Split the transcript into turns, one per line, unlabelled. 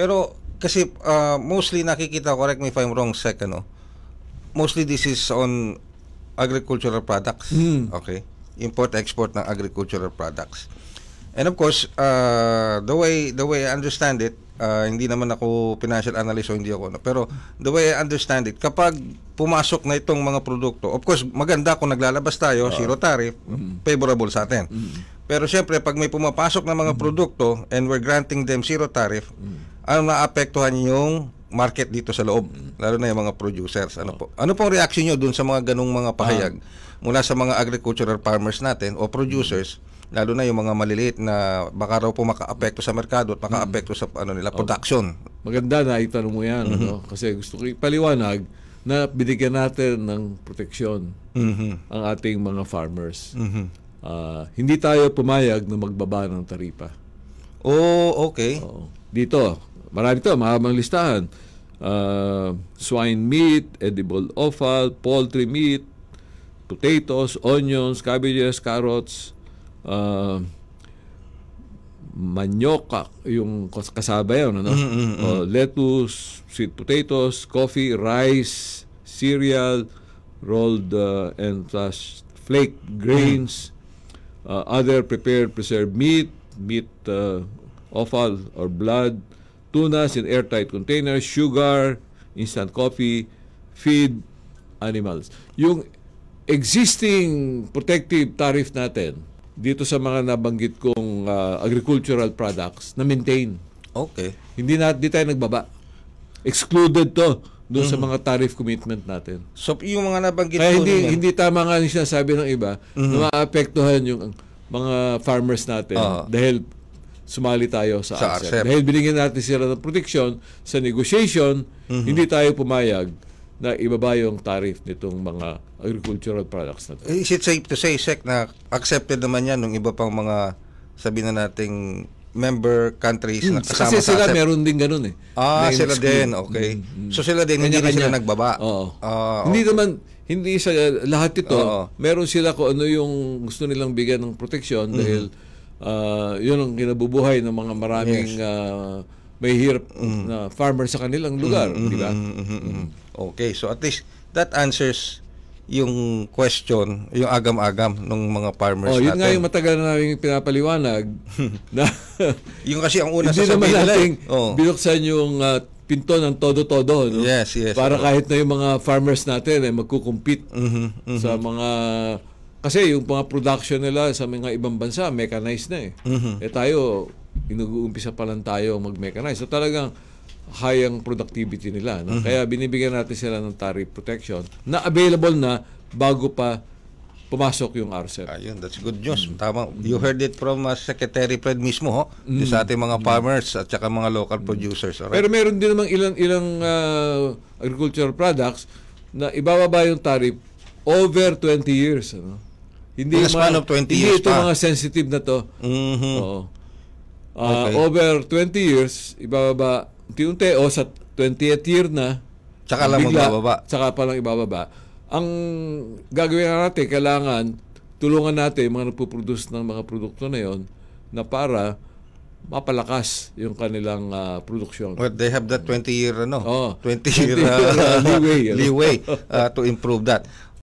Pero kasi uh, mostly nakikita, correct me if I'm wrong, sec, ano? Mostly this is on agricultural products. Mm. Okay? Import-export ng agricultural products. And of course, uh, the way the way I understand it, uh, hindi naman ako financial analyst o hindi ako, no? pero the way I understand it, kapag pumasok na itong mga produkto, of course, maganda kung naglalabas tayo, uh, zero tariff, mm favorable sa atin. mm Pero siyempre, pag may pumapasok na mga mm produkto and we're granting them zero tariff, mm ang naapektuhan yung market dito sa loob, lalo na yung mga producers. Ano po? Ano pong reaction niyo doon sa mga ganung mga pahayag ah. mula sa mga agricultural farmers natin o producers? Hmm. lalo na yung mga maliliit na baka raw po makaapekto sa merkado at makaapekto sa ano nila hmm. production.
Oh. Maganda na itanong mo 'yan, mm-hmm. ano? Kasi gusto ko paliwanag na binigyan natin ng proteksyon mm-hmm. ang ating mga farmers. Mm-hmm. Uh, hindi tayo pumayag na magbaba ng taripa. Oh, okay. Oo. Dito, Marami to, mahabang listahan. Uh, swine meat, edible offal, poultry meat, potatoes, onions, cabbages, carrots, uh, ah, manioc, yung kasaba yun, ano? Uh, lettuce, sweet potatoes, coffee, rice, cereal, rolled uh, and flash flake grains, uh, other prepared preserved meat, meat uh, offal or blood, tunas in airtight containers, sugar, instant coffee, feed animals. Yung existing protective tariff natin dito sa mga nabanggit kong uh, agricultural products na maintain. Okay. Hindi na di tayo nagbaba. Excluded to doon mm-hmm. sa mga tariff commitment natin. So yung mga nabanggit Kaya hindi naman. hindi tama nga 'yung sinasabi ng iba mm-hmm. na maapektuhan yung mga farmers natin uh-huh. dahil sumali tayo sa, sa ARCEP. ARCEP. Dahil binigyan natin sila ng protection sa negotiation, mm-hmm. hindi tayo pumayag na ibaba yung tariff nitong mga agricultural products na to.
Eh, is it safe to say, Sec, na accepted naman yan ng iba pang mga, sabi na nating member countries mm, na kasama kasi sila sa meron din ganun eh. Ah, sila din, okay. Mm, mm. So sila din Kanya, hindi kanya. sila
nagbaba. Oo. Ah, okay. Hindi naman hindi sa lahat ito, Oo. meron sila kung ano yung gusto nilang bigyan ng protection mhm. dahil mm-hmm uh, yun ang kinabubuhay ng mga maraming yes. uh, may hirap mm. na farmer sa kanilang lugar, mm-hmm. di ba? Mm-hmm. Okay, so at least that
answers yung question, yung agam-agam ng mga farmers oh, yun natin. nga yung
matagal na namin pinapaliwanag. na, yung kasi ang una sa sabihin nila. Hindi naman oh. binuksan yung uh, pinto ng todo-todo. No? Yes, yes. Para oh. kahit na yung mga farmers natin ay eh, magkukumpit mm-hmm, mm-hmm. sa mga kasi yung mga production nila sa mga ibang bansa, mechanized na eh. Mm-hmm. Eh tayo, inuumpisa pa lang tayo mag-mechanize. So talagang high ang productivity nila. No? Mm-hmm. Kaya binibigyan natin sila ng tariff protection na available na bago pa pumasok yung RCEP. Ayun, that's good news. Mm-hmm. Tama.
You heard it from uh, Secretary Fred mismo ho, mm-hmm. sa ating mga farmers at saka mga local mm-hmm. producers. Alright?
Pero meron din namang ilang, ilang uh, agricultural products na ibababa yung tariff over 20 years. Ano? Hindi mga span of 20 hindi years Hindi ito pa. mga sensitive na to. Mm-hmm. Oo. Uh, okay. Over 20 years, ibababa unti-unti o sa 20th year na. Tsaka lang bigla, magbababa. Tsaka pa lang ibababa. Ang gagawin na natin, kailangan tulungan natin yung mga nagpo-produce ng mga produkto na yon na para mapalakas yung kanilang uh, produksyon. Well, they have that 20-year, ano? Oh, 20-year 20 uh, leeway. You know? leeway uh,
to improve that.